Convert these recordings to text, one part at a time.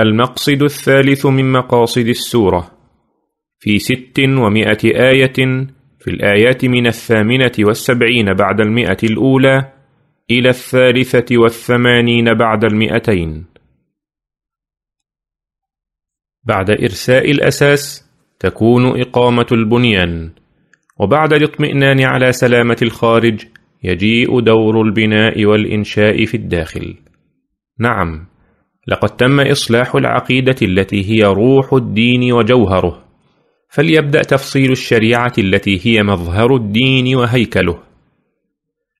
المقصد الثالث من مقاصد السورة في ست ومائة آية في الآيات من الثامنة والسبعين بعد المئة الأولى إلى الثالثة والثمانين بعد المئتين بعد إرساء الأساس تكون إقامة البنيان وبعد الاطمئنان على سلامة الخارج يجيء دور البناء والإنشاء في الداخل نعم لقد تم إصلاح العقيدة التي هي روح الدين وجوهره فليبدأ تفصيل الشريعة التي هي مظهر الدين وهيكله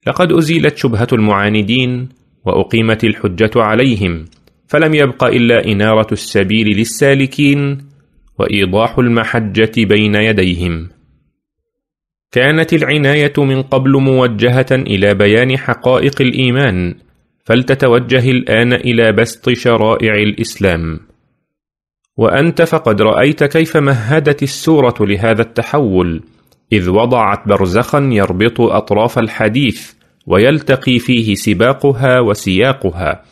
لقد أزيلت شبهة المعاندين وأقيمت الحجة عليهم فلم يبق إلا إنارة السبيل للسالكين وإيضاح المحجة بين يديهم كانت العناية من قبل موجهة إلى بيان حقائق الإيمان فلتتوجه الآن إلى بسط شرائع الإسلام وأنت فقد رأيت كيف مهدت السورة لهذا التحول إذ وضعت برزخا يربط أطراف الحديث ويلتقي فيه سباقها وسياقها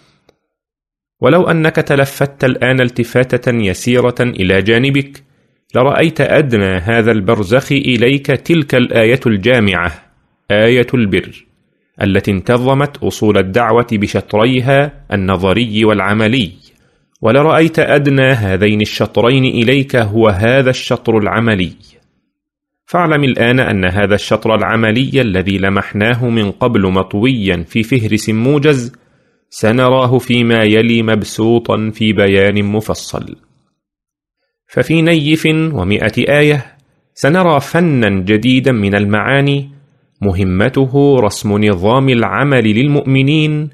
ولو أنك تلفت الآن التفاتة يسيرة إلى جانبك لرأيت أدنى هذا البرزخ إليك تلك الآية الجامعة آية البر التي انتظمت أصول الدعوة بشطريها النظري والعملي ولرأيت أدنى هذين الشطرين إليك هو هذا الشطر العملي فاعلم الآن أن هذا الشطر العملي الذي لمحناه من قبل مطويا في فهرس موجز سنراه فيما يلي مبسوطا في بيان مفصل ففي نيف ومائة آية سنرى فنا جديدا من المعاني مهمته رسم نظام العمل للمؤمنين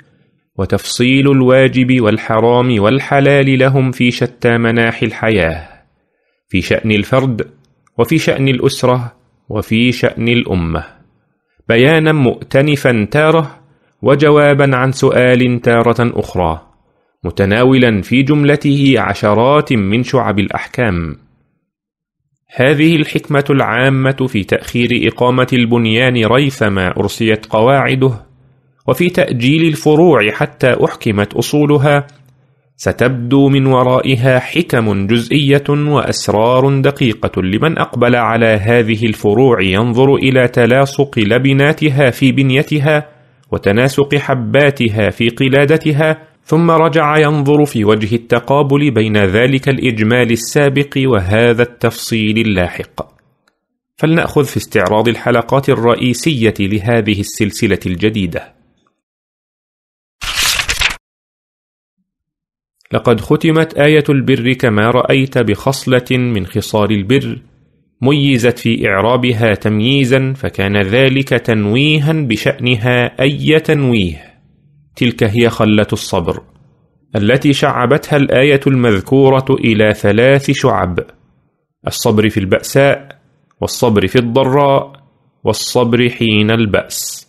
وتفصيل الواجب والحرام والحلال لهم في شتى مناحي الحياه في شان الفرد وفي شان الاسره وفي شان الامه بيانا مؤتنفا تاره وجوابا عن سؤال تاره اخرى متناولا في جملته عشرات من شعب الاحكام هذه الحكمة العامة في تأخير إقامة البنيان ريثما أرسيت قواعده وفي تأجيل الفروع حتى أحكمت أصولها ستبدو من ورائها حكم جزئية وأسرار دقيقة لمن أقبل على هذه الفروع ينظر إلى تلاصق لبناتها في بنيتها وتناسق حباتها في قلادتها ثم رجع ينظر في وجه التقابل بين ذلك الإجمال السابق وهذا التفصيل اللاحق فلنأخذ في استعراض الحلقات الرئيسية لهذه السلسلة الجديدة لقد ختمت آية البر كما رأيت بخصلة من خصال البر ميزت في إعرابها تمييزا فكان ذلك تنويها بشأنها أي تنويه تلك هي خلة الصبر التي شعبتها الآية المذكورة إلى ثلاث شعب الصبر في البأساء والصبر في الضراء والصبر حين البأس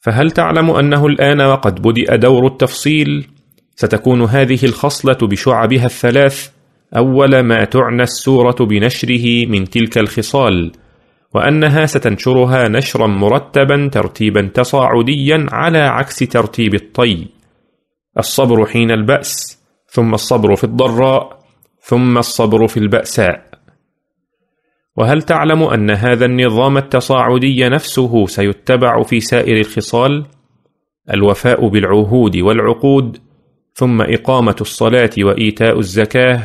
فهل تعلم أنه الآن وقد بدأ دور التفصيل ستكون هذه الخصلة بشعبها الثلاث أول ما تعنى السورة بنشره من تلك الخصال وأنها ستنشرها نشرا مرتبا ترتيبا تصاعديا على عكس ترتيب الطي الصبر حين البأس ثم الصبر في الضراء ثم الصبر في البأساء وهل تعلم أن هذا النظام التصاعدي نفسه سيتبع في سائر الخصال؟ الوفاء بالعهود والعقود ثم إقامة الصلاة وإيتاء الزكاة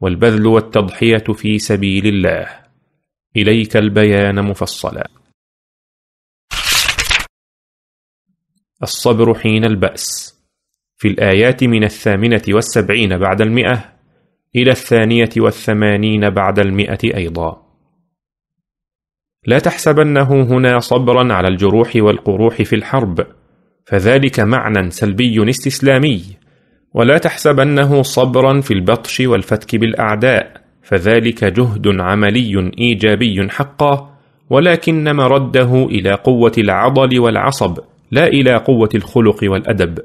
والبذل والتضحية في سبيل الله إليك البيان مفصلا الصبر حين البأس في الآيات من الثامنة والسبعين بعد المئة إلى الثانية والثمانين بعد المئة أيضا لا تحسبنه هنا صبرا على الجروح والقروح في الحرب فذلك معنى سلبي استسلامي ولا تحسبنه صبرا في البطش والفتك بالأعداء فذلك جهد عملي ايجابي حقا ولكن مرده الى قوه العضل والعصب لا الى قوه الخلق والادب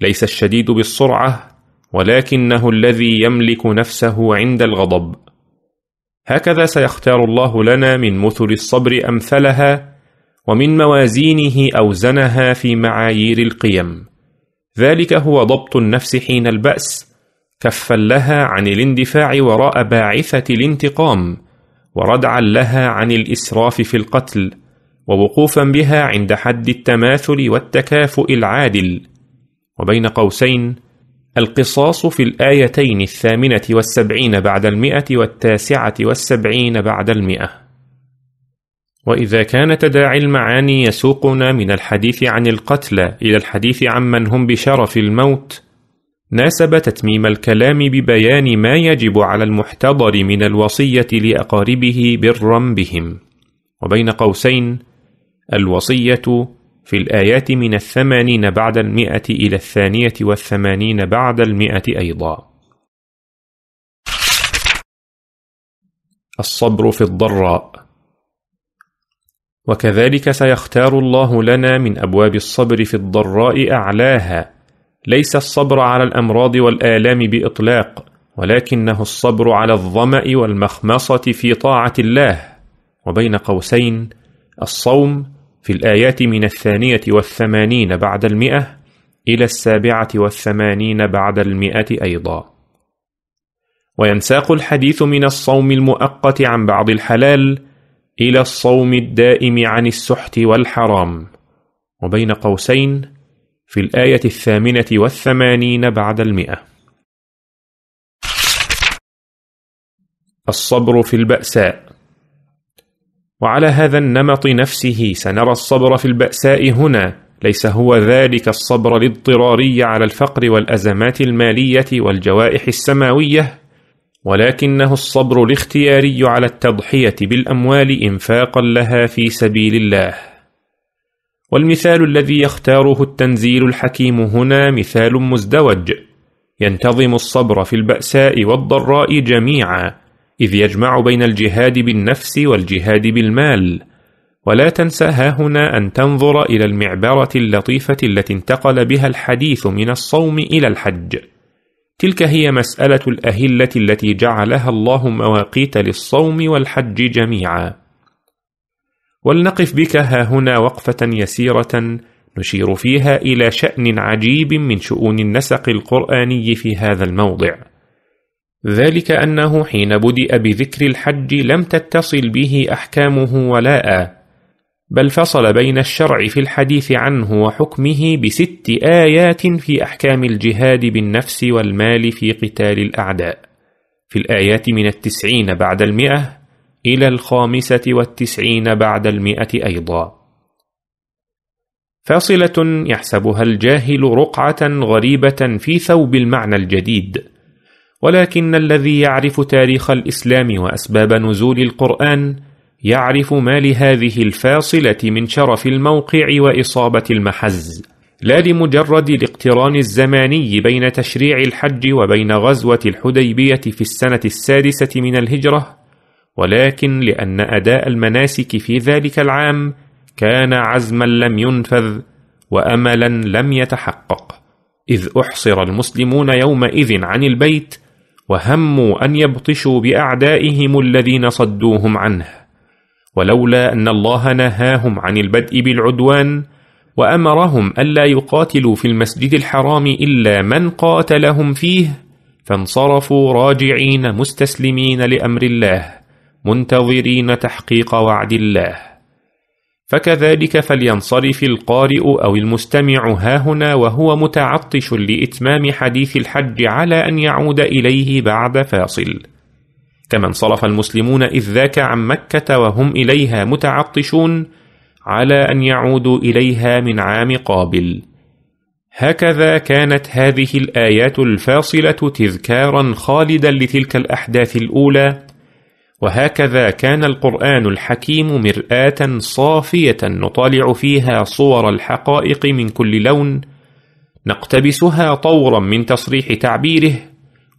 ليس الشديد بالسرعه ولكنه الذي يملك نفسه عند الغضب هكذا سيختار الله لنا من مثل الصبر امثلها ومن موازينه اوزنها في معايير القيم ذلك هو ضبط النفس حين الباس كفا لها عن الاندفاع وراء باعثة الانتقام وردعا لها عن الإسراف في القتل ووقوفا بها عند حد التماثل والتكافؤ العادل وبين قوسين القصاص في الآيتين الثامنة والسبعين بعد المئة والتاسعة والسبعين بعد المئة وإذا كان تداعي المعاني يسوقنا من الحديث عن القتلى إلى الحديث عمن هم بشرف الموت ناسب تتميم الكلام ببيان ما يجب على المحتضر من الوصية لأقاربه برا بهم وبين قوسين الوصية في الآيات من الثمانين بعد المئة إلى الثانية والثمانين بعد المئة أيضا الصبر في الضراء وكذلك سيختار الله لنا من أبواب الصبر في الضراء أعلاها ليس الصبر على الأمراض والآلام بإطلاق ولكنه الصبر على الظمأ والمخمصة في طاعة الله وبين قوسين الصوم في الآيات من الثانية والثمانين بعد المئة إلى السابعة والثمانين بعد المئة أيضا وينساق الحديث من الصوم المؤقت عن بعض الحلال إلى الصوم الدائم عن السحت والحرام وبين قوسين في الآية الثامنة والثمانين بعد المئة الصبر في البأساء وعلى هذا النمط نفسه سنرى الصبر في البأساء هنا ليس هو ذلك الصبر الاضطراري على الفقر والأزمات المالية والجوائح السماوية ولكنه الصبر الاختياري على التضحية بالأموال إنفاقا لها في سبيل الله والمثال الذي يختاره التنزيل الحكيم هنا مثال مزدوج ينتظم الصبر في البأساء والضراء جميعا إذ يجمع بين الجهاد بالنفس والجهاد بالمال ولا تنسى هنا أن تنظر إلى المعبرة اللطيفة التي انتقل بها الحديث من الصوم إلى الحج تلك هي مسألة الأهلة التي جعلها الله مواقيت للصوم والحج جميعاً ولنقف بك ها هنا وقفة يسيرة نشير فيها إلى شأن عجيب من شؤون النسق القرآني في هذا الموضع ذلك أنه حين بدأ بذكر الحج لم تتصل به أحكامه ولاء بل فصل بين الشرع في الحديث عنه وحكمه بست آيات في أحكام الجهاد بالنفس والمال في قتال الأعداء في الآيات من التسعين بعد المئة إلى الخامسة والتسعين بعد المئة أيضا فاصلة يحسبها الجاهل رقعة غريبة في ثوب المعنى الجديد ولكن الذي يعرف تاريخ الإسلام وأسباب نزول القرآن يعرف ما لهذه الفاصلة من شرف الموقع وإصابة المحز لا لمجرد الاقتران الزماني بين تشريع الحج وبين غزوة الحديبية في السنة السادسة من الهجرة ولكن لأن أداء المناسك في ذلك العام كان عزما لم ينفذ وأملا لم يتحقق إذ أحصر المسلمون يومئذ عن البيت وهموا أن يبطشوا بأعدائهم الذين صدوهم عنه ولولا أن الله نهاهم عن البدء بالعدوان وأمرهم ألا يقاتلوا في المسجد الحرام إلا من قاتلهم فيه فانصرفوا راجعين مستسلمين لأمر الله منتظرين تحقيق وعد الله فكذلك فلينصرف القارئ أو المستمع هاهنا وهو متعطش لإتمام حديث الحج على أن يعود إليه بعد فاصل كما انصرف المسلمون إذ ذاك عن مكة وهم إليها متعطشون على أن يعودوا إليها من عام قابل هكذا كانت هذه الآيات الفاصلة تذكارا خالدا لتلك الأحداث الأولى وهكذا كان القرآن الحكيم مرآة صافية نطالع فيها صور الحقائق من كل لون نقتبسها طورا من تصريح تعبيره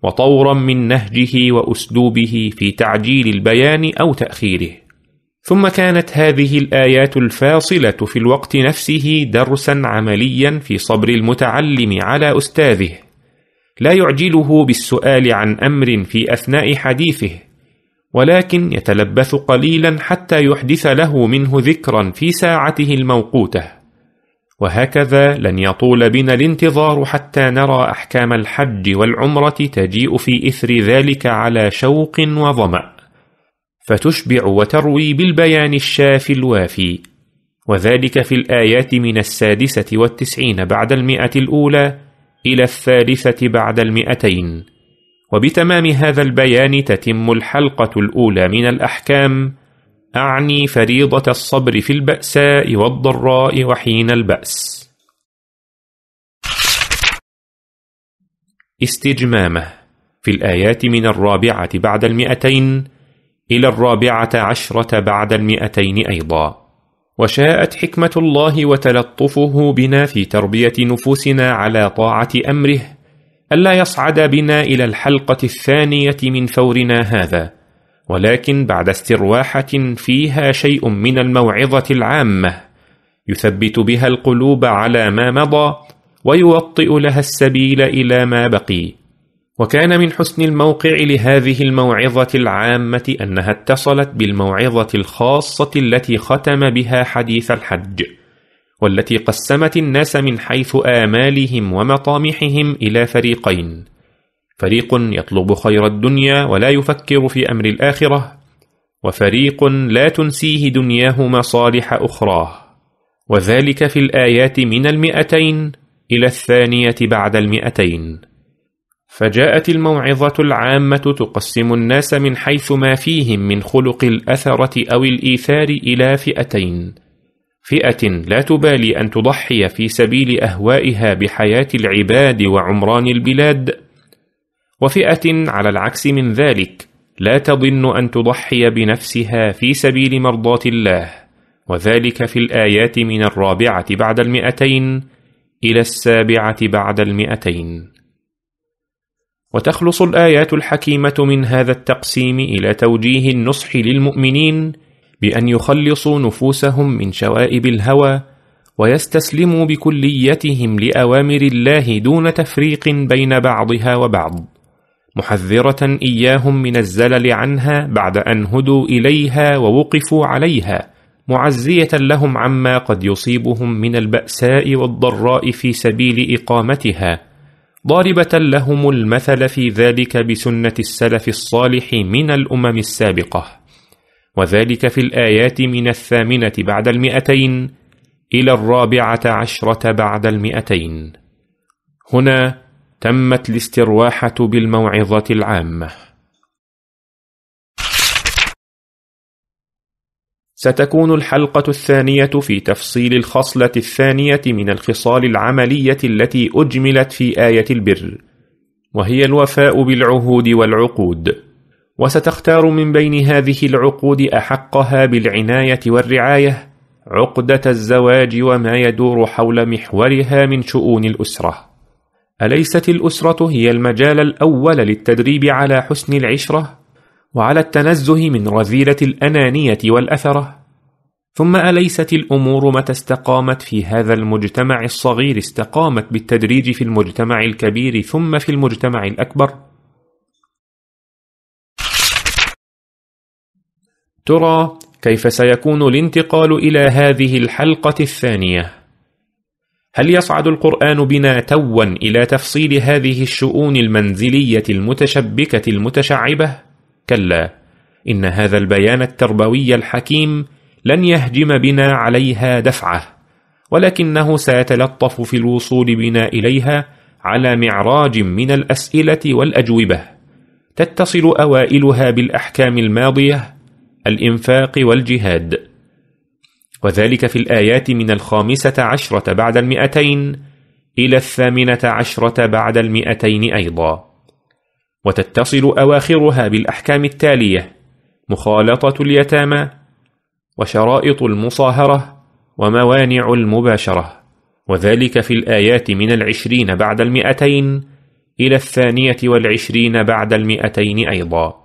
وطورا من نهجه وأسلوبه في تعجيل البيان أو تأخيره ثم كانت هذه الآيات الفاصلة في الوقت نفسه درسا عمليا في صبر المتعلم على أستاذه لا يعجله بالسؤال عن أمر في أثناء حديثه ولكن يتلبث قليلا حتى يحدث له منه ذكرا في ساعته الموقوته وهكذا لن يطول بنا الانتظار حتى نرى أحكام الحج والعمرة تجيء في إثر ذلك على شوق وظمأ فتشبع وتروي بالبيان الشافي الوافي وذلك في الآيات من السادسة والتسعين بعد المئة الأولى إلى الثالثة بعد المئتين وبتمام هذا البيان تتم الحلقة الأولى من الأحكام أعني فريضة الصبر في البأساء والضراء وحين البأس استجمامه في الآيات من الرابعة بعد المئتين إلى الرابعة عشرة بعد المئتين أيضا وشاءت حكمة الله وتلطفه بنا في تربية نفوسنا على طاعة أمره ألا يصعد بنا إلى الحلقة الثانية من فورنا هذا ولكن بعد استرواحة فيها شيء من الموعظة العامة يثبت بها القلوب على ما مضى ويوطئ لها السبيل إلى ما بقي وكان من حسن الموقع لهذه الموعظة العامة أنها اتصلت بالموعظة الخاصة التي ختم بها حديث الحج والتي قسمت الناس من حيث آمالهم ومطامحهم إلى فريقين فريق يطلب خير الدنيا ولا يفكر في أمر الآخرة وفريق لا تنسيه دنياه مصالح أخراه وذلك في الآيات من المئتين إلى الثانية بعد المئتين فجاءت الموعظة العامة تقسم الناس من حيث ما فيهم من خلق الأثرة أو الإيثار إلى فئتين فئة لا تبالي أن تضحي في سبيل أهوائها بحياة العباد وعمران البلاد وفئة على العكس من ذلك لا تظن أن تضحي بنفسها في سبيل مرضاة الله وذلك في الآيات من الرابعة بعد المئتين إلى السابعة بعد المئتين وتخلص الآيات الحكيمة من هذا التقسيم إلى توجيه النصح للمؤمنين بان يخلصوا نفوسهم من شوائب الهوى ويستسلموا بكليتهم لاوامر الله دون تفريق بين بعضها وبعض محذره اياهم من الزلل عنها بعد ان هدوا اليها ووقفوا عليها معزيه لهم عما قد يصيبهم من الباساء والضراء في سبيل اقامتها ضاربه لهم المثل في ذلك بسنه السلف الصالح من الامم السابقه وذلك في الآيات من الثامنة بعد المئتين إلى الرابعة عشرة بعد المئتين هنا تمت الاسترواحة بالموعظة العامة ستكون الحلقة الثانية في تفصيل الخصلة الثانية من الخصال العملية التي أجملت في آية البر وهي الوفاء بالعهود والعقود وستختار من بين هذه العقود أحقها بالعناية والرعاية عقدة الزواج وما يدور حول محورها من شؤون الأسرة أليست الأسرة هي المجال الأول للتدريب على حسن العشرة وعلى التنزه من رذيلة الأنانية والأثرة؟ ثم أليست الأمور متى استقامت في هذا المجتمع الصغير استقامت بالتدريج في المجتمع الكبير ثم في المجتمع الأكبر؟ ترى كيف سيكون الانتقال إلى هذه الحلقة الثانية؟ هل يصعد القرآن بنا توا إلى تفصيل هذه الشؤون المنزلية المتشبكة المتشعبة؟ كلا إن هذا البيان التربوي الحكيم لن يهجم بنا عليها دفعة ولكنه سيتلطف في الوصول بنا إليها على معراج من الأسئلة والأجوبة تتصل أوائلها بالأحكام الماضية الإنفاق والجهاد وذلك في الآيات من الخامسة عشرة بعد المئتين إلى الثامنة عشرة بعد المئتين أيضا وتتصل أواخرها بالأحكام التالية مخالطة اليتامى وشرائط المصاهرة وموانع المباشرة وذلك في الآيات من العشرين بعد المئتين إلى الثانية والعشرين بعد المئتين أيضا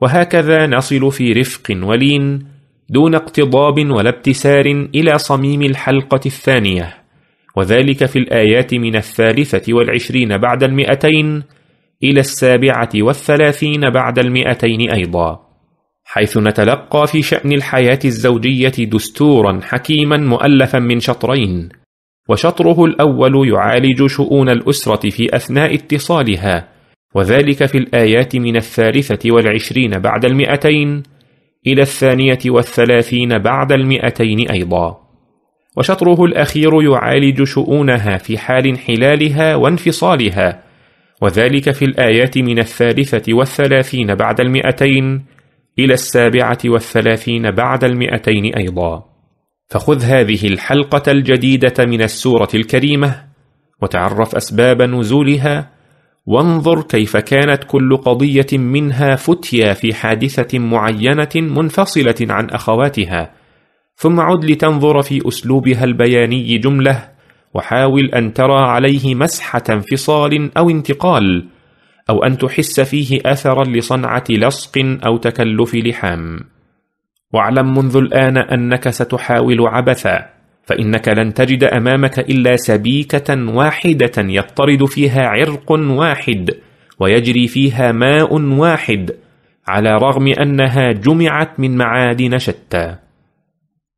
وهكذا نصل في رفق ولين دون اقتضاب ولا ابتسار إلى صميم الحلقة الثانية وذلك في الآيات من الثالثة والعشرين بعد المئتين إلى السابعة والثلاثين بعد المئتين أيضا حيث نتلقى في شأن الحياة الزوجية دستورا حكيما مؤلفا من شطرين وشطره الأول يعالج شؤون الأسرة في أثناء اتصالها وذلك في الآيات من الثالثة والعشرين بعد المئتين إلى الثانية والثلاثين بعد المئتين أيضا وشطره الأخير يعالج شؤونها في حال انحلالها وانفصالها وذلك في الآيات من الثالثة والثلاثين بعد المئتين إلى السابعة والثلاثين بعد المئتين أيضا فخذ هذه الحلقة الجديدة من السورة الكريمة وتعرف أسباب نزولها وانظر كيف كانت كل قضية منها فتيا في حادثة معينة منفصلة عن أخواتها، ثم عد لتنظر في أسلوبها البياني جملة، وحاول أن ترى عليه مسحة انفصال أو انتقال، أو أن تحس فيه أثرا لصنعة لصق أو تكلف لحام. واعلم منذ الآن أنك ستحاول عبثا، فإنك لن تجد أمامك إلا سبيكة واحدة يطرد فيها عرق واحد ويجري فيها ماء واحد على رغم أنها جمعت من معادن شتى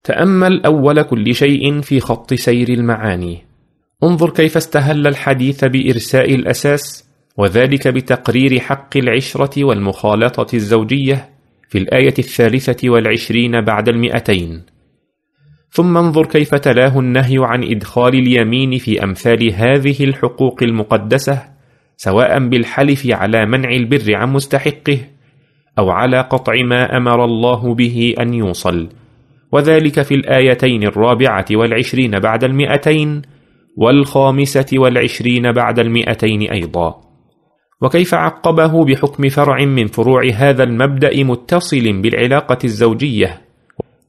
تأمل أول كل شيء في خط سير المعاني انظر كيف استهل الحديث بإرساء الأساس وذلك بتقرير حق العشرة والمخالطة الزوجية في الآية الثالثة والعشرين بعد المئتين ثم انظر كيف تلاه النهي عن إدخال اليمين في أمثال هذه الحقوق المقدسة سواء بالحلف على منع البر عن مستحقه أو على قطع ما أمر الله به أن يوصل وذلك في الآيتين الرابعة والعشرين بعد المئتين والخامسة والعشرين بعد المئتين أيضا وكيف عقبه بحكم فرع من فروع هذا المبدأ متصل بالعلاقة الزوجية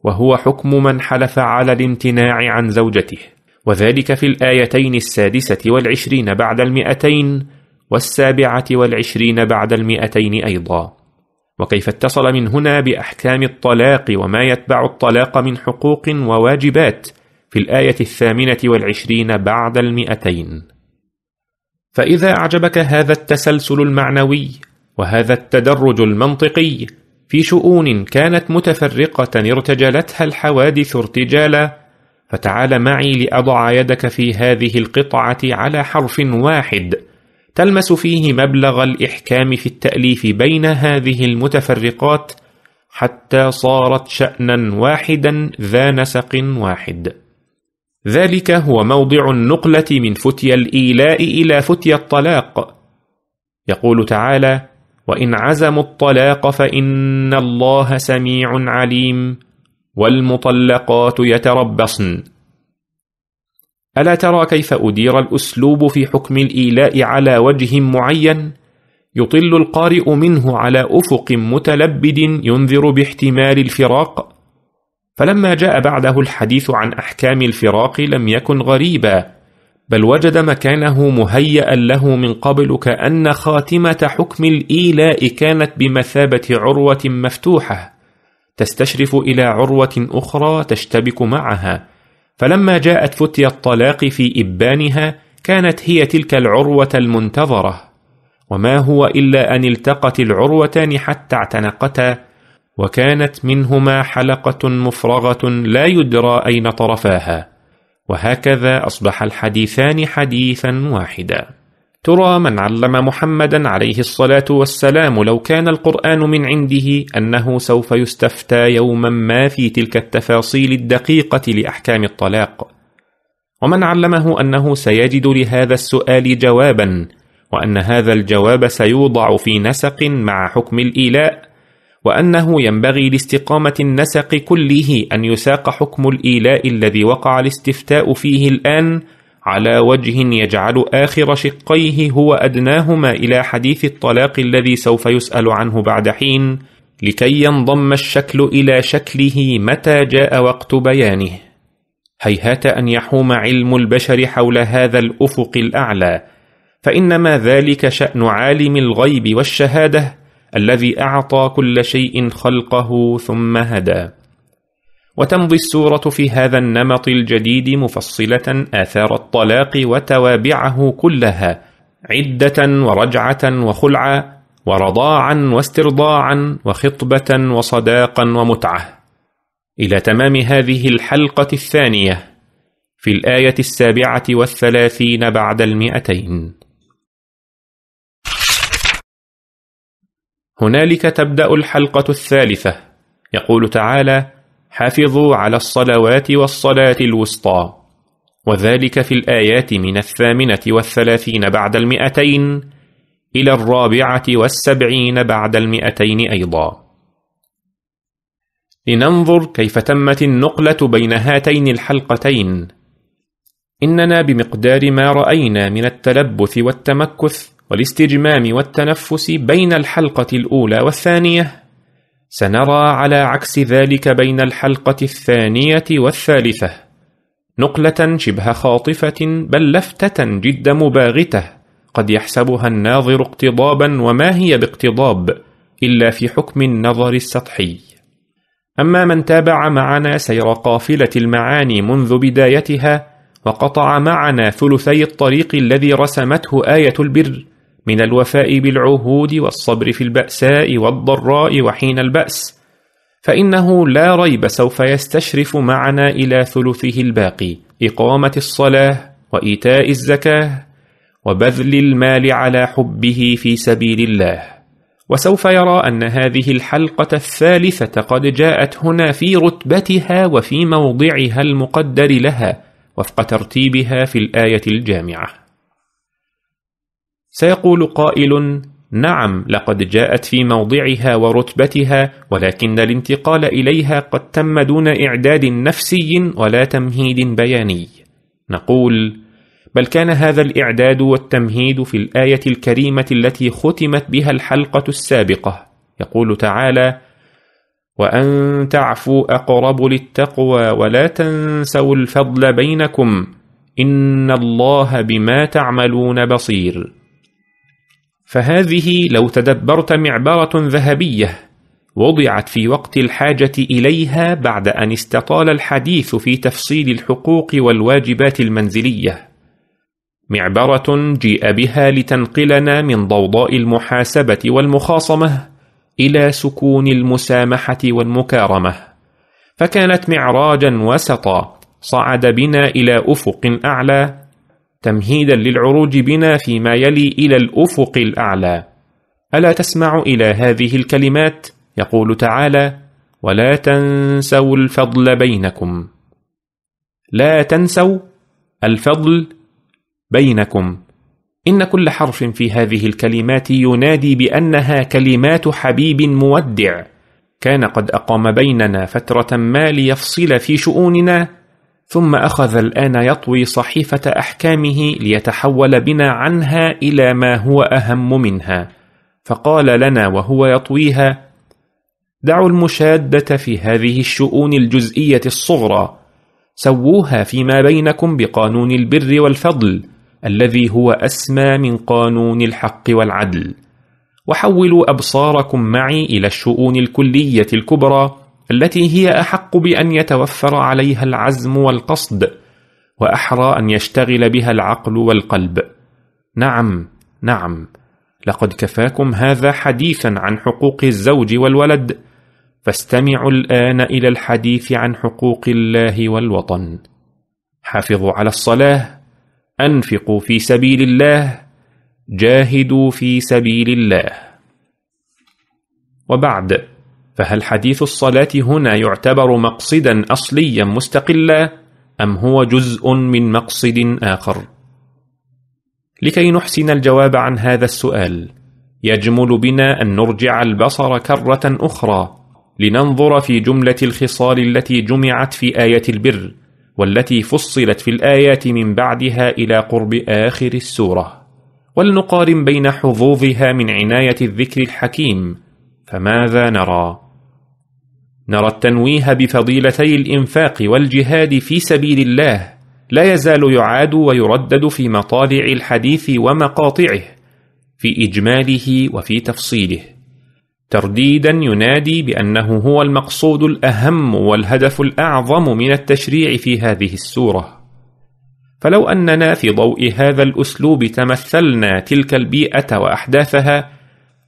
وهو حكم من حلف على الامتناع عن زوجته وذلك في الآيتين السادسة والعشرين بعد المئتين والسابعة والعشرين بعد المئتين أيضا وكيف اتصل من هنا بأحكام الطلاق وما يتبع الطلاق من حقوق وواجبات في الآية الثامنة والعشرين بعد المئتين فإذا أعجبك هذا التسلسل المعنوي وهذا التدرج المنطقي في شؤون كانت متفرقة ارتجلتها الحوادث ارتجالا فتعال معي لأضع يدك في هذه القطعة على حرف واحد تلمس فيه مبلغ الإحكام في التأليف بين هذه المتفرقات حتى صارت شأنا واحدا ذا نسق واحد ذلك هو موضع النقلة من فتي الإيلاء إلى فتي الطلاق يقول تعالى وإن عزموا الطلاق فإن الله سميع عليم والمطلقات يتربصن ألا ترى كيف أدير الأسلوب في حكم الإيلاء على وجه معين؟ يطل القارئ منه على أفق متلبد ينذر باحتمال الفراق فلما جاء بعده الحديث عن أحكام الفراق لم يكن غريبا بل وجد مكانه مهيأ له من قبل كأن خاتمة حكم الإيلاء كانت بمثابة عروة مفتوحة تستشرف إلى عروة أخرى تشتبك معها فلما جاءت فتي الطلاق في إبانها كانت هي تلك العروة المنتظرة وما هو إلا أن التقت العروتان حتى اعتنقتا وكانت منهما حلقة مفرغة لا يدرى أين طرفاها وهكذا أصبح الحديثان حديثا واحدا ترى من علم محمدا عليه الصلاة والسلام لو كان القرآن من عنده أنه سوف يستفتى يوما ما في تلك التفاصيل الدقيقة لأحكام الطلاق ومن علمه أنه سيجد لهذا السؤال جوابا وأن هذا الجواب سيوضع في نسق مع حكم الإيلاء وأنه ينبغي لاستقامة النسق كله أن يساق حكم الإيلاء الذي وقع الاستفتاء فيه الآن على وجه يجعل آخر شقيه هو أدناهما إلى حديث الطلاق الذي سوف يسأل عنه بعد حين لكي ينضم الشكل إلى شكله متى جاء وقت بيانه هيهات أن يحوم علم البشر حول هذا الأفق الأعلى فإنما ذلك شأن عالم الغيب والشهادة الذي أعطى كل شيء خلقه ثم هدى وتمضي السورة في هذا النمط الجديد مفصلة آثار الطلاق وتوابعه كلها عدة ورجعة وخلعة ورضاعا واسترضاعا وخطبة وصداقا ومتعة إلى تمام هذه الحلقة الثانية في الآية السابعة والثلاثين بعد المئتين هنالك تبدأ الحلقة الثالثة يقول تعالى حافظوا على الصلوات والصلاة الوسطى وذلك في الآيات من الثامنة والثلاثين بعد المئتين إلى الرابعة والسبعين بعد المئتين أيضا لننظر كيف تمت النقلة بين هاتين الحلقتين إننا بمقدار ما رأينا من التلبث والتمكث والاستجمام والتنفس بين الحلقة الأولى والثانية سنرى على عكس ذلك بين الحلقة الثانية والثالثة نقلة شبه خاطفة بل لفتة جد مباغتة قد يحسبها الناظر اقتضابا وما هي باقتضاب إلا في حكم النظر السطحي أما من تابع معنا سير قافلة المعاني منذ بدايتها وقطع معنا ثلثي الطريق الذي رسمته آية البر من الوفاء بالعهود والصبر في البأساء والضراء وحين البأس فإنه لا ريب سوف يستشرف معنا إلى ثلثه الباقي إقامة الصلاة وإيتاء الزكاة وبذل المال على حبه في سبيل الله وسوف يرى أن هذه الحلقة الثالثة قد جاءت هنا في رتبتها وفي موضعها المقدر لها وفق ترتيبها في الآية الجامعة سيقول قائل نعم لقد جاءت في موضعها ورتبتها ولكن الانتقال إليها قد تم دون إعداد نفسي ولا تمهيد بياني نقول بل كان هذا الإعداد والتمهيد في الآية الكريمة التي ختمت بها الحلقة السابقة يقول تعالى وأن تعفوا أقرب للتقوى ولا تنسوا الفضل بينكم إن الله بما تعملون بصير فهذه لو تدبرت معبرة ذهبية وضعت في وقت الحاجة إليها بعد أن استطال الحديث في تفصيل الحقوق والواجبات المنزلية معبرة جيء بها لتنقلنا من ضوضاء المحاسبة والمخاصمة إلى سكون المسامحة والمكارمة فكانت معراجا وسطا صعد بنا إلى أفق أعلى تمهيدا للعروج بنا فيما يلي إلى الأفق الأعلى ألا تسمع إلى هذه الكلمات؟ يقول تعالى ولا تنسوا الفضل بينكم لا تنسوا الفضل بينكم إن كل حرف في هذه الكلمات ينادي بأنها كلمات حبيب مودع كان قد أقام بيننا فترة ما ليفصل في شؤوننا ثم أخذ الآن يطوي صحيفة أحكامه ليتحول بنا عنها إلى ما هو أهم منها فقال لنا وهو يطويها دعوا المشادة في هذه الشؤون الجزئية الصغرى سووها فيما بينكم بقانون البر والفضل الذي هو أسمى من قانون الحق والعدل وحولوا أبصاركم معي إلى الشؤون الكلية الكبرى التي هي أحق بأن يتوفر عليها العزم والقصد وأحرى أن يشتغل بها العقل والقلب نعم نعم لقد كفاكم هذا حديثا عن حقوق الزوج والولد فاستمعوا الآن إلى الحديث عن حقوق الله والوطن حافظوا على الصلاة أنفقوا في سبيل الله جاهدوا في سبيل الله وبعد فهل حديث الصلاة هنا يعتبر مقصدا أصليا مستقلا أم هو جزء من مقصد آخر؟ لكي نحسن الجواب عن هذا السؤال يجمل بنا أن نرجع البصر كرة أخرى لننظر في جملة الخصال التي جمعت في آية البر والتي فصلت في الآيات من بعدها إلى قرب آخر السورة ولنقارن بين حظوظها من عناية الذكر الحكيم فماذا نرى؟ نرى التنويه بفضيلتي الإنفاق والجهاد في سبيل الله لا يزال يعاد ويردد في مطالع الحديث ومقاطعه في إجماله وفي تفصيله ترديدا ينادي بأنه هو المقصود الأهم والهدف الأعظم من التشريع في هذه السورة فلو أننا في ضوء هذا الأسلوب تمثلنا تلك البيئة وأحداثها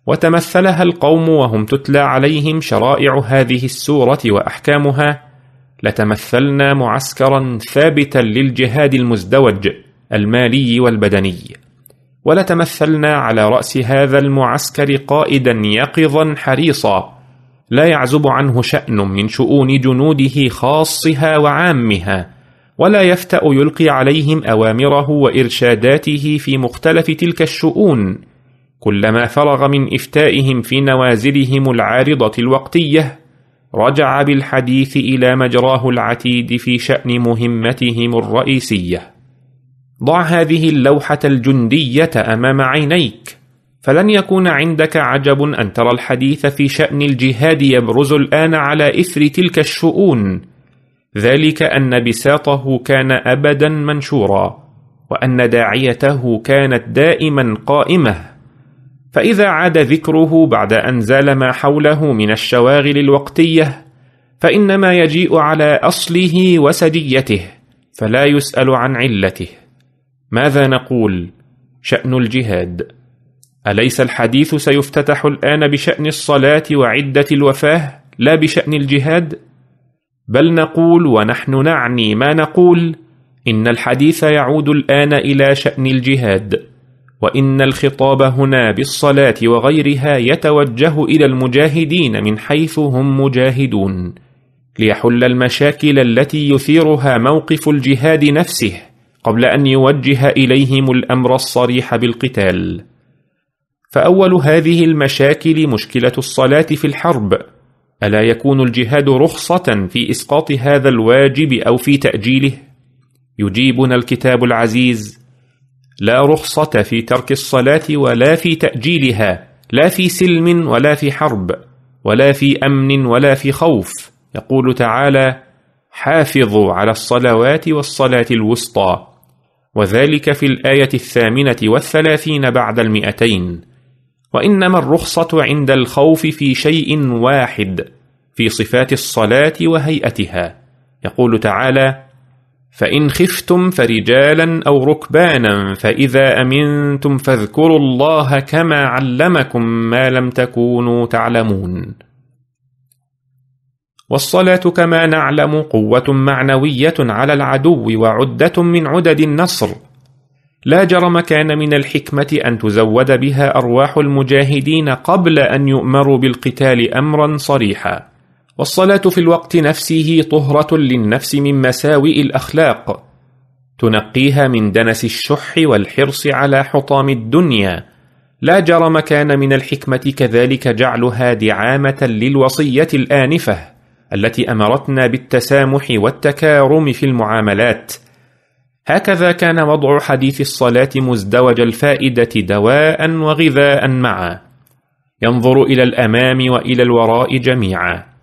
وتمثلها القوم وهم تتلى عليهم شرائع هذه السورة وأحكامها لتمثلنا معسكرا ثابتا للجهاد المزدوج المالي والبدني ولتمثلنا على رأس هذا المعسكر قائدا يقظا حريصا لا يعزب عنه شأن من شؤون جنوده خاصها وعامها ولا يفتأ يلقي عليهم أوامره وإرشاداته في مختلف تلك الشؤون كلما فرغ من إفتائهم في نوازلهم العارضة الوقتية رجع بالحديث إلى مجراه العتيد في شأن مهمتهم الرئيسية ضع هذه اللوحة الجندية أمام عينيك فلن يكون عندك عجب أن ترى الحديث في شأن الجهاد يبرز الآن على إثر تلك الشؤون ذلك أن بساطه كان أبدا منشورا وأن داعيته كانت دائما قائمه فإذا عاد ذكره بعد أن زال ما حوله من الشواغل الوقتية فإنما يجيء على أصله وسجيته فلا يسأل عن علته ماذا نقول؟ شأن الجهاد أليس الحديث سيفتتح الآن بشأن الصلاة وعدة الوفاة لا بشأن الجهاد؟ بل نقول ونحن نعني ما نقول إن الحديث يعود الآن إلى شأن الجهاد وإن الخطاب هنا بالصلاة وغيرها يتوجه إلى المجاهدين من حيث هم مجاهدون ليحل المشاكل التي يثيرها موقف الجهاد نفسه قبل أن يوجه إليهم الأمر الصريح بالقتال فأول هذه المشاكل مشكلة الصلاة في الحرب ألا يكون الجهاد رخصة في إسقاط هذا الواجب أو في تأجيله؟ يجيبنا الكتاب العزيز لا رخصة في ترك الصلاة ولا في تأجيلها لا في سلم ولا في حرب ولا في أمن ولا في خوف يقول تعالى حافظوا على الصلوات والصلاة الوسطى وذلك في الآية الثامنة والثلاثين بعد المئتين وإنما الرخصة عند الخوف في شيء واحد في صفات الصلاة وهيئتها يقول تعالى فإن خفتم فرجالا أو ركبانا فإذا أمنتم فاذكروا الله كما علمكم ما لم تكونوا تعلمون والصلاة كما نعلم قوة معنوية على العدو وعدة من عدد النصر لا جرم كان من الحكمة أن تزود بها أرواح المجاهدين قبل أن يؤمروا بالقتال أمرا صريحا والصلاة في الوقت نفسه طهرة للنفس من مساوئ الأخلاق تنقيها من دنس الشح والحرص على حطام الدنيا لا جرم كان من الحكمة كذلك جعلها دعامة للوصية الآنفة التي أمرتنا بالتسامح والتكارم في المعاملات هكذا كان وضع حديث الصلاة مزدوج الفائدة دواء وغذاء معا ينظر إلى الأمام وإلى الوراء جميعا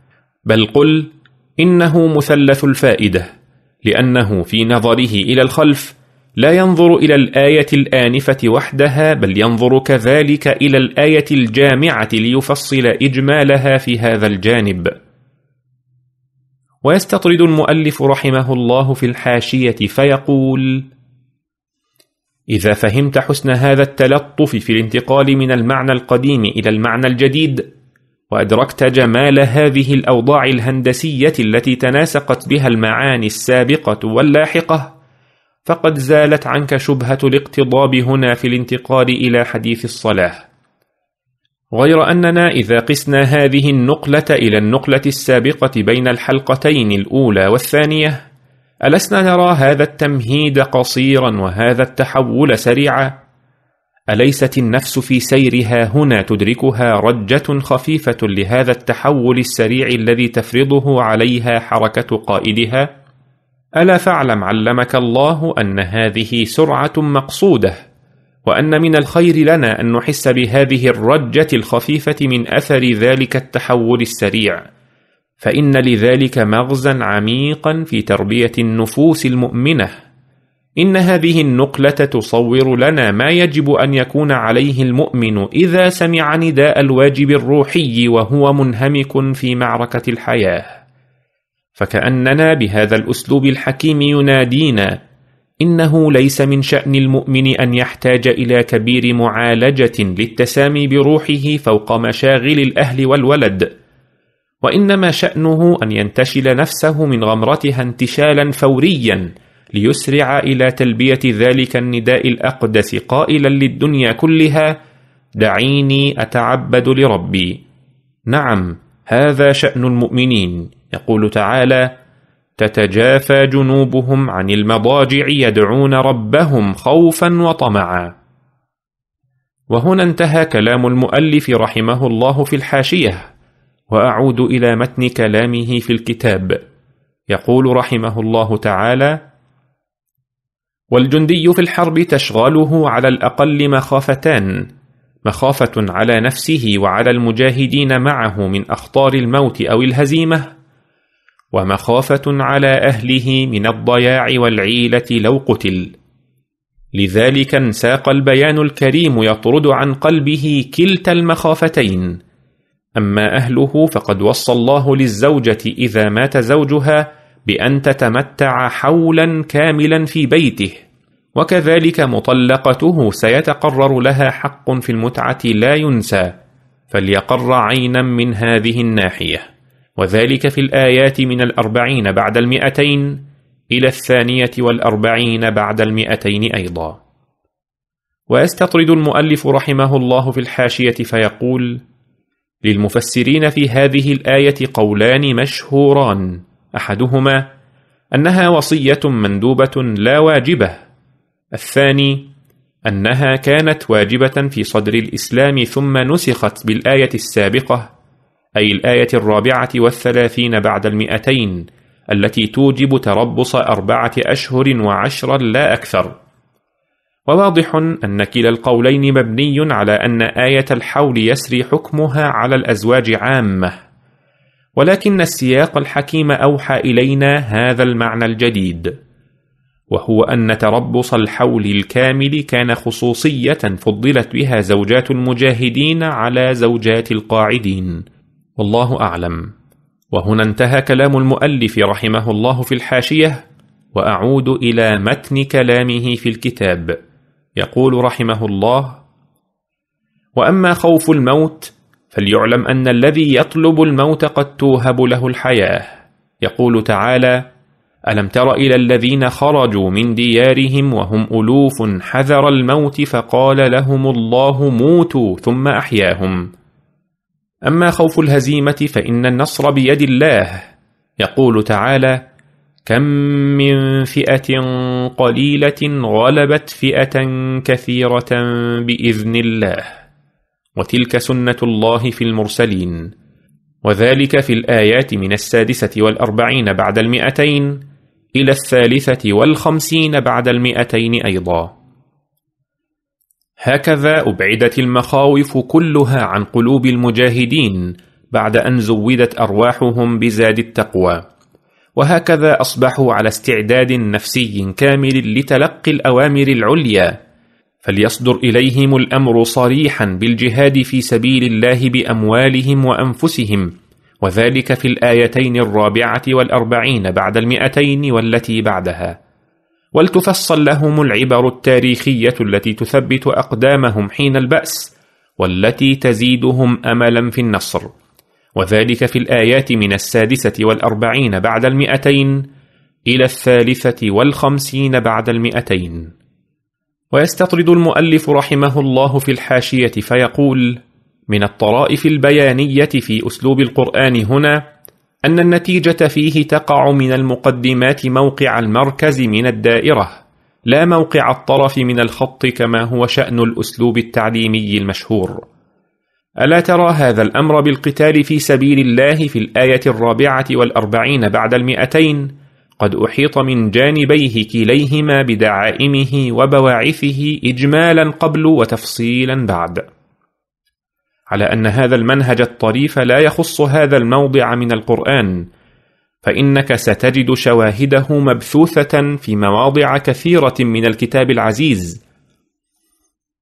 بل قل إنه مثلث الفائدة لأنه في نظره إلى الخلف لا ينظر إلى الآية الآنفة وحدها بل ينظر كذلك إلى الآية الجامعة ليفصل إجمالها في هذا الجانب ويستطرد المؤلف رحمه الله في الحاشية فيقول إذا فهمت حسن هذا التلطف في الانتقال من المعنى القديم إلى المعنى الجديد وأدركت جمال هذه الأوضاع الهندسية التي تناسقت بها المعاني السابقة واللاحقة فقد زالت عنك شبهة الاقتضاب هنا في الانتقال إلى حديث الصلاة غير أننا إذا قسنا هذه النقلة إلى النقلة السابقة بين الحلقتين الأولى والثانية ألسنا نرى هذا التمهيد قصيرا وهذا التحول سريعا أليست النفس في سيرها هنا تدركها رجة خفيفة لهذا التحول السريع الذي تفرضه عليها حركة قائدها؟ ألا فاعلم علمك الله أن هذه سرعة مقصودة، وأن من الخير لنا أن نحس بهذه الرجة الخفيفة من أثر ذلك التحول السريع، فإن لذلك مغزًا عميقًا في تربية النفوس المؤمنة، إن هذه النقلة تصور لنا ما يجب أن يكون عليه المؤمن إذا سمع نداء الواجب الروحي وهو منهمك في معركة الحياة فكأننا بهذا الأسلوب الحكيم ينادينا إنه ليس من شأن المؤمن أن يحتاج إلى كبير معالجة للتسامي بروحه فوق مشاغل الأهل والولد وإنما شأنه أن ينتشل نفسه من غمرتها انتشالا فوريا ليسرع إلى تلبية ذلك النداء الأقدس قائلا للدنيا كلها دعيني أتعبد لربي نعم هذا شأن المؤمنين يقول تعالى تتجافى جنوبهم عن المضاجع يدعون ربهم خوفا وطمعا وهنا انتهى كلام المؤلف رحمه الله في الحاشية وأعود إلى متن كلامه في الكتاب يقول رحمه الله تعالى والجندي في الحرب تشغله على الأقل مخافتان مخافة على نفسه وعلى المجاهدين معه من أخطار الموت أو الهزيمة ومخافة على أهله من الضياع والعيلة لو قتل لذلك انساق البيان الكريم يطرد عن قلبه كلتا المخافتين أما أهله فقد وصى الله للزوجة إذا مات زوجها بأن تتمتع حولا كاملا في بيته وكذلك مطلقته سيتقرر لها حق في المتعة لا ينسى فليقر عينا من هذه الناحية وذلك في الآيات من الأربعين بعد المئتين إلى الثانية والأربعين بعد المئتين أيضا ويستطرد المؤلف رحمه الله في الحاشية فيقول للمفسرين في هذه الآية قولان مشهوران احدهما انها وصيه مندوبه لا واجبه الثاني انها كانت واجبه في صدر الاسلام ثم نسخت بالايه السابقه اي الايه الرابعه والثلاثين بعد المئتين التي توجب تربص اربعه اشهر وعشرا لا اكثر وواضح ان كلا القولين مبني على ان ايه الحول يسري حكمها على الازواج عامه ولكن السياق الحكيم أوحى إلينا هذا المعنى الجديد وهو أن تربص الحول الكامل كان خصوصية فضلت بها زوجات المجاهدين على زوجات القاعدين والله أعلم وهنا انتهى كلام المؤلف رحمه الله في الحاشية وأعود إلى متن كلامه في الكتاب يقول رحمه الله وأما خوف الموت فليعلم أن الذي يطلب الموت قد توهب له الحياة يقول تعالى ألم تر إلى الذين خرجوا من ديارهم وهم ألوف حذر الموت فقال لهم الله موتوا ثم أحياهم أما خوف الهزيمة فإن النصر بيد الله يقول تعالى كم من فئة قليلة غلبت فئة كثيرة بإذن الله وتلك سنة الله في المرسلين وذلك في الآيات من السادسة والأربعين بعد المئتين إلى الثالثة والخمسين بعد المئتين أيضا هكذا أبعدت المخاوف كلها عن قلوب المجاهدين بعد أن زودت أرواحهم بزاد التقوى وهكذا أصبحوا على استعداد نفسي كامل لتلقي الأوامر العليا فليصدر إليهم الأمر صريحا بالجهاد في سبيل الله بأموالهم وأنفسهم وذلك في الآيتين الرابعة والأربعين بعد المئتين والتي بعدها ولتفصل لهم العبر التاريخية التي تثبت أقدامهم حين البأس والتي تزيدهم أملا في النصر وذلك في الآيات من السادسة والأربعين بعد المئتين إلى الثالثة والخمسين بعد المئتين ويستطرد المؤلف رحمه الله في الحاشية فيقول من الطرائف البيانية في أسلوب القرآن هنا أن النتيجة فيه تقع من المقدمات موقع المركز من الدائرة لا موقع الطرف من الخط كما هو شأن الأسلوب التعليمي المشهور ألا ترى هذا الأمر بالقتال في سبيل الله في الآية الرابعة والأربعين بعد المئتين قد أحيط من جانبيه كليهما بدعائمه وبواعثه إجمالا قبل وتفصيلا بعد على أن هذا المنهج الطريف لا يخص هذا الموضع من القرآن فإنك ستجد شواهده مبثوثة في مواضع كثيرة من الكتاب العزيز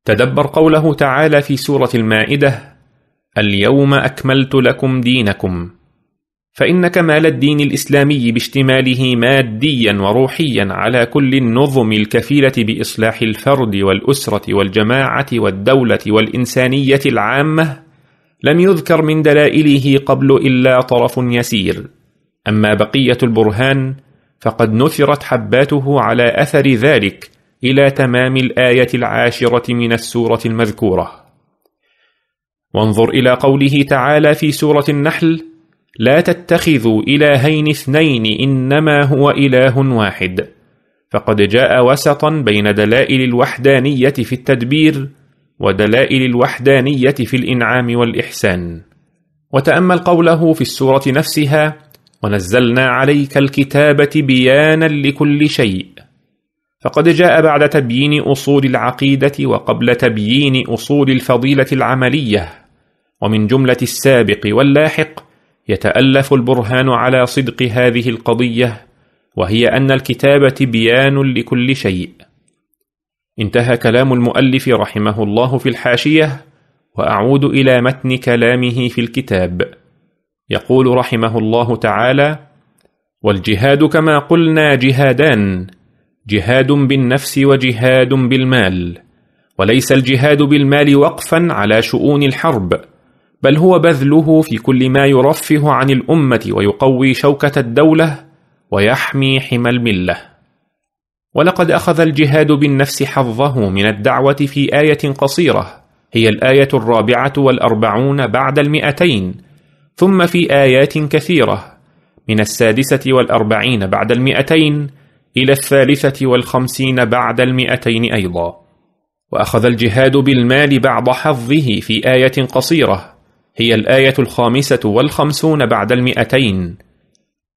تدبر قوله تعالى في سورة المائدة اليوم أكملت لكم دينكم فإن كمال الدين الإسلامي باشتماله ماديا وروحيا على كل النظم الكفيلة بإصلاح الفرد والأسرة والجماعة والدولة والإنسانية العامة لم يذكر من دلائله قبل إلا طرف يسير أما بقية البرهان فقد نثرت حباته على أثر ذلك إلى تمام الآية العاشرة من السورة المذكورة وانظر إلى قوله تعالى في سورة النحل لا تتخذوا إلهين اثنين إنما هو إله واحد فقد جاء وسطا بين دلائل الوحدانية في التدبير ودلائل الوحدانية في الإنعام والإحسان وتأمل قوله في السورة نفسها ونزلنا عليك الكتابة بيانا لكل شيء فقد جاء بعد تبيين أصول العقيدة وقبل تبيين أصول الفضيلة العملية ومن جملة السابق واللاحق يتألف البرهان على صدق هذه القضية وهي أن الكتابة بيان لكل شيء انتهى كلام المؤلف رحمه الله في الحاشية وأعود إلى متن كلامه في الكتاب يقول رحمه الله تعالى والجهاد كما قلنا جهادان جهاد بالنفس وجهاد بالمال وليس الجهاد بالمال وقفا على شؤون الحرب بل هو بذله في كل ما يرفه عن الأمة ويقوي شوكة الدولة ويحمي حمى الملة ولقد أخذ الجهاد بالنفس حظه من الدعوة في آية قصيرة هي الآية الرابعة والأربعون بعد المئتين ثم في آيات كثيرة من السادسة والأربعين بعد المئتين إلى الثالثة والخمسين بعد المئتين أيضا وأخذ الجهاد بالمال بعض حظه في آية قصيرة هي الآية الخامسة والخمسون بعد المئتين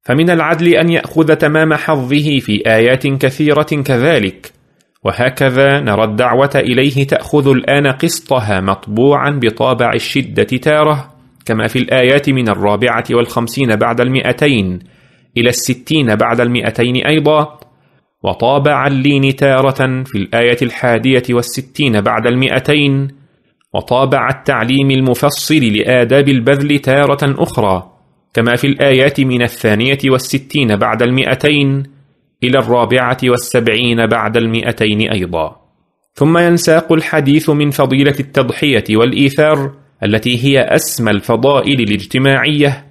فمن العدل أن يأخذ تمام حظه في آيات كثيرة كذلك وهكذا نرى الدعوة إليه تأخذ الآن قسطها مطبوعا بطابع الشدة تارة كما في الآيات من الرابعة والخمسين بعد المئتين إلى الستين بعد المئتين أيضا وطابع اللين تارة في الآية الحادية والستين بعد المئتين وطابع التعليم المفصل لآداب البذل تارة أخرى كما في الآيات من الثانية والستين بعد المئتين إلى الرابعة والسبعين بعد المئتين أيضا ثم ينساق الحديث من فضيلة التضحية والإيثار التي هي أسمى الفضائل الاجتماعية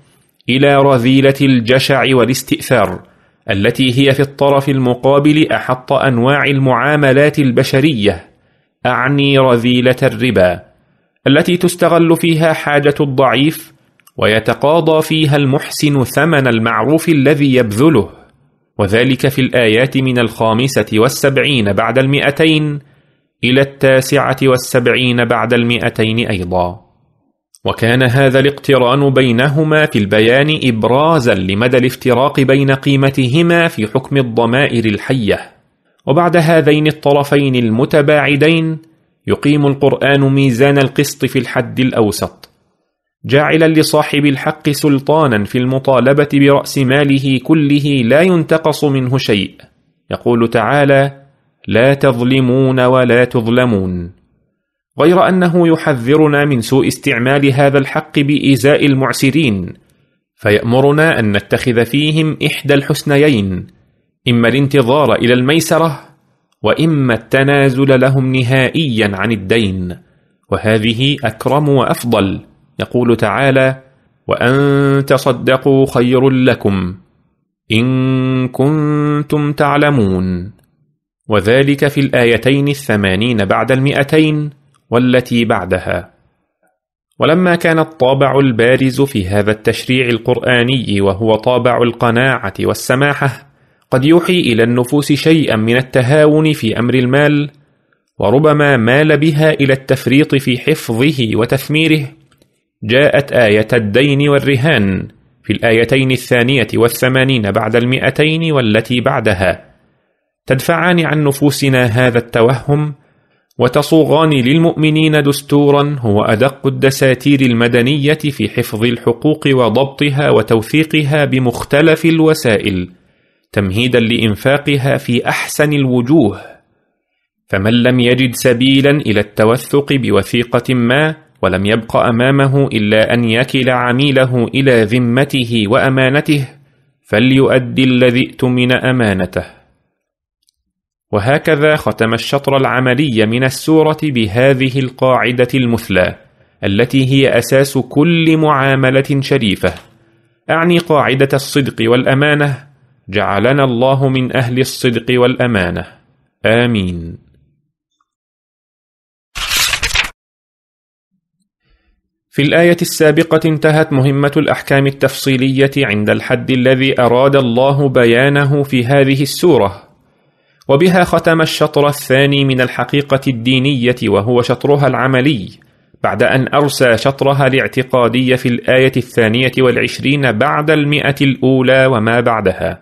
إلى رذيلة الجشع والاستئثار التي هي في الطرف المقابل أحط أنواع المعاملات البشرية أعني رذيلة الربا التي تستغل فيها حاجة الضعيف ويتقاضى فيها المحسن ثمن المعروف الذي يبذله وذلك في الآيات من الخامسة والسبعين بعد المئتين إلى التاسعة والسبعين بعد المئتين أيضا وكان هذا الاقتران بينهما في البيان إبرازا لمدى الافتراق بين قيمتهما في حكم الضمائر الحية وبعد هذين الطرفين المتباعدين يقيم القرآن ميزان القسط في الحد الأوسط جاعلا لصاحب الحق سلطانا في المطالبة برأس ماله كله لا ينتقص منه شيء يقول تعالى لا تظلمون ولا تظلمون غير أنه يحذرنا من سوء استعمال هذا الحق بإيذاء المعسرين فيأمرنا أن نتخذ فيهم إحدى الحسنيين إما الانتظار إلى الميسرة وإما التنازل لهم نهائيا عن الدين وهذه أكرم وأفضل يقول تعالى وأن تصدقوا خير لكم إن كنتم تعلمون وذلك في الآيتين الثمانين بعد المئتين والتي بعدها ولما كان الطابع البارز في هذا التشريع القرآني وهو طابع القناعة والسماحة قد يوحي إلى النفوس شيئا من التهاون في أمر المال وربما مال بها إلى التفريط في حفظه وتثميره جاءت آية الدين والرهان في الآيتين الثانية والثمانين بعد المئتين والتي بعدها تدفعان عن نفوسنا هذا التوهم وتصوغان للمؤمنين دستورا هو أدق الدساتير المدنية في حفظ الحقوق وضبطها وتوثيقها بمختلف الوسائل تمهيدا لإنفاقها في أحسن الوجوه فمن لم يجد سبيلا إلى التوثق بوثيقة ما ولم يبق أمامه إلا أن يكل عميله إلى ذمته وأمانته فليؤدي الذي اؤتمن أمانته وهكذا ختم الشطر العملي من السورة بهذه القاعدة المثلى التي هي أساس كل معاملة شريفة أعني قاعدة الصدق والأمانة جعلنا الله من أهل الصدق والأمانة آمين في الآية السابقة انتهت مهمة الأحكام التفصيلية عند الحد الذي أراد الله بيانه في هذه السورة وبها ختم الشطر الثاني من الحقيقة الدينية وهو شطرها العملي بعد أن أرسى شطرها الاعتقادي في الآية الثانية والعشرين بعد المئة الأولى وما بعدها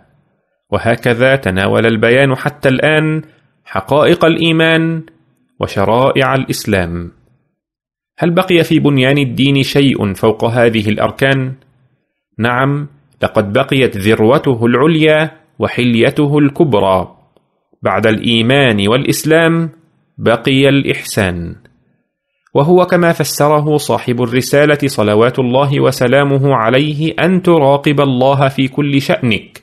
وهكذا تناول البيان حتى الان حقائق الايمان وشرائع الاسلام هل بقي في بنيان الدين شيء فوق هذه الاركان نعم لقد بقيت ذروته العليا وحليته الكبرى بعد الايمان والاسلام بقي الاحسان وهو كما فسره صاحب الرساله صلوات الله وسلامه عليه ان تراقب الله في كل شانك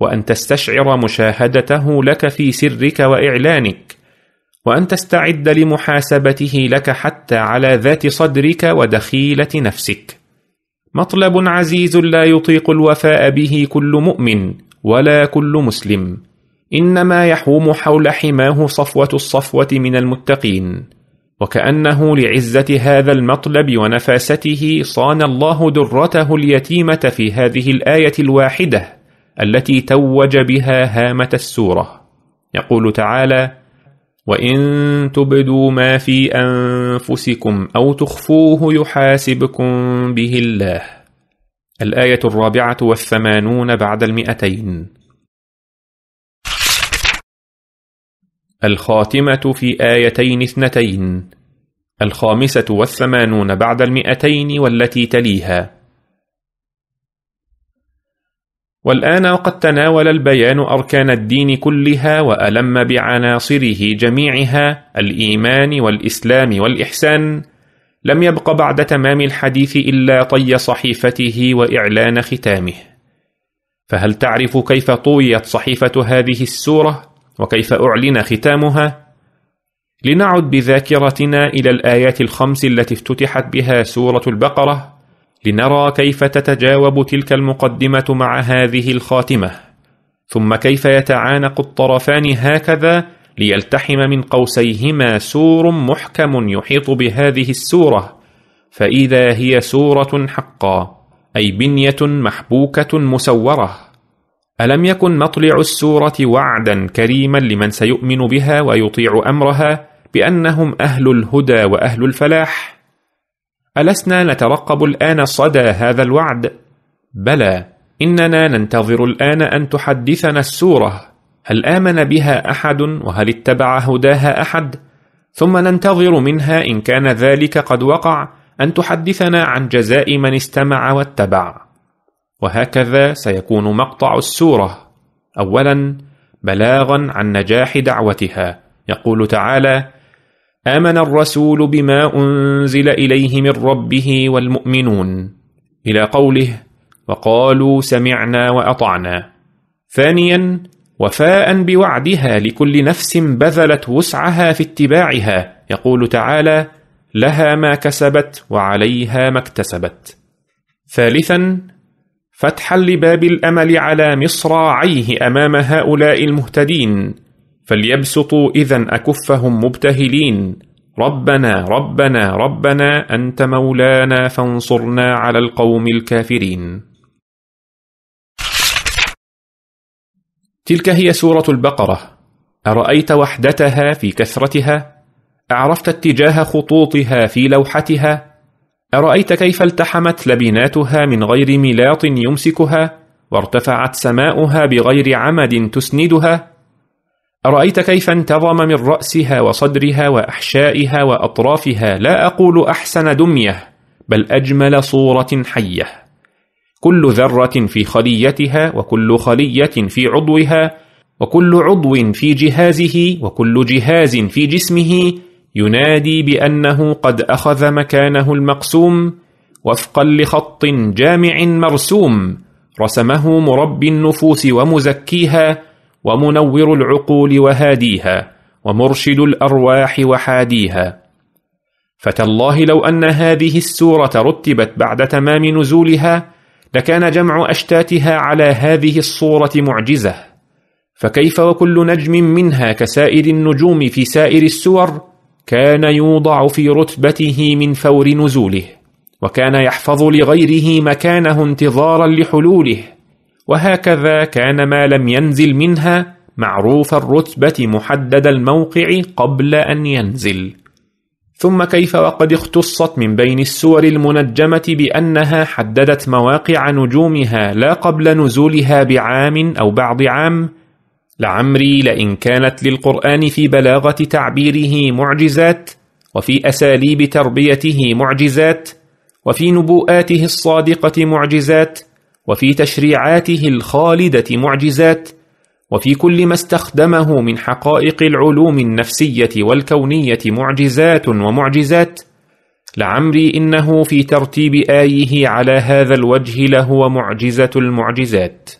وأن تستشعر مشاهدته لك في سرك وإعلانك وأن تستعد لمحاسبته لك حتى على ذات صدرك ودخيلة نفسك مطلب عزيز لا يطيق الوفاء به كل مؤمن ولا كل مسلم إنما يحوم حول حماه صفوة الصفوة من المتقين وكأنه لعزة هذا المطلب ونفاسته صان الله درته اليتيمة في هذه الآية الواحدة التي توج بها هامة السورة يقول تعالى وإن تبدوا ما في أنفسكم أو تخفوه يحاسبكم به الله الآية الرابعة والثمانون بعد المئتين الخاتمة في آيتين اثنتين الخامسة والثمانون بعد المئتين والتي تليها والآن وقد تناول البيان أركان الدين كلها وألم بعناصره جميعها الإيمان والإسلام والإحسان لم يبق بعد تمام الحديث إلا طي صحيفته وإعلان ختامه فهل تعرف كيف طويت صحيفة هذه السورة وكيف أعلن ختامها؟ لنعد بذاكرتنا إلى الآيات الخمس التي افتتحت بها سورة البقرة لنرى كيف تتجاوب تلك المقدمة مع هذه الخاتمة ثم كيف يتعانق الطرفان هكذا ليلتحم من قوسيهما سور محكم يحيط بهذه السورة فإذا هي سورة حقا أي بنية محبوكة مسورة ألم يكن مطلع السورة وعدا كريما لمن سيؤمن بها ويطيع أمرها بأنهم أهل الهدى وأهل الفلاح؟ ألسنا نترقب الآن صدى هذا الوعد؟ بلى، إننا ننتظر الآن أن تحدثنا السورة، هل آمن بها أحد وهل اتبع هداها أحد؟ ثم ننتظر منها إن كان ذلك قد وقع أن تحدثنا عن جزاء من استمع واتبع. وهكذا سيكون مقطع السورة. أولاً بلاغا عن نجاح دعوتها، يقول تعالى: آمن الرسول بما أنزل إليه من ربه والمؤمنون إلى قوله وقالوا سمعنا وأطعنا ثانيا وفاء بوعدها لكل نفس بذلت وسعها في اتباعها يقول تعالى لها ما كسبت وعليها ما اكتسبت ثالثا فتحا لباب الأمل على مصراعيه أمام هؤلاء المهتدين فليبسطوا إذا أكفهم مبتهلين ربنا ربنا ربنا أنت مولانا فانصرنا على القوم الكافرين تلك هي سورة البقرة أرأيت وحدتها في كثرتها؟ أعرفت اتجاه خطوطها في لوحتها؟ أرأيت كيف التحمت لبناتها من غير ملاط يمسكها؟ وارتفعت سماؤها بغير عمد تسندها؟ أرأيت كيف انتظم من رأسها وصدرها وأحشائها وأطرافها لا أقول أحسن دميه بل أجمل صورة حية كل ذرة في خليتها وكل خلية في عضوها وكل عضو في جهازه وكل جهاز في جسمه ينادي بأنه قد أخذ مكانه المقسوم وفقا لخط جامع مرسوم رسمه مربي النفوس ومزكيها ومنور العقول وهاديها ومرشد الأرواح وحاديها فتالله لو أن هذه السورة رتبت بعد تمام نزولها لكان جمع أشتاتها على هذه الصورة معجزة فكيف وكل نجم منها كسائر النجوم في سائر السور كان يوضع في رتبته من فور نزوله وكان يحفظ لغيره مكانه انتظارا لحلوله وهكذا كان ما لم ينزل منها معروف الرتبة محدد الموقع قبل أن ينزل ثم كيف وقد اختصت من بين السور المنجمة بأنها حددت مواقع نجومها لا قبل نزولها بعام أو بعض عام لعمري لئن كانت للقرآن في بلاغة تعبيره معجزات وفي أساليب تربيته معجزات وفي نبوءاته الصادقة معجزات وفي تشريعاته الخالدة معجزات وفي كل ما استخدمه من حقائق العلوم النفسية والكونية معجزات ومعجزات لعمري إنه في ترتيب آيه على هذا الوجه لهو معجزة المعجزات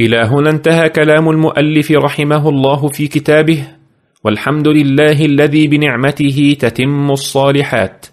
إلى هنا انتهى كلام المؤلف رحمه الله في كتابه والحمد لله الذي بنعمته تتم الصالحات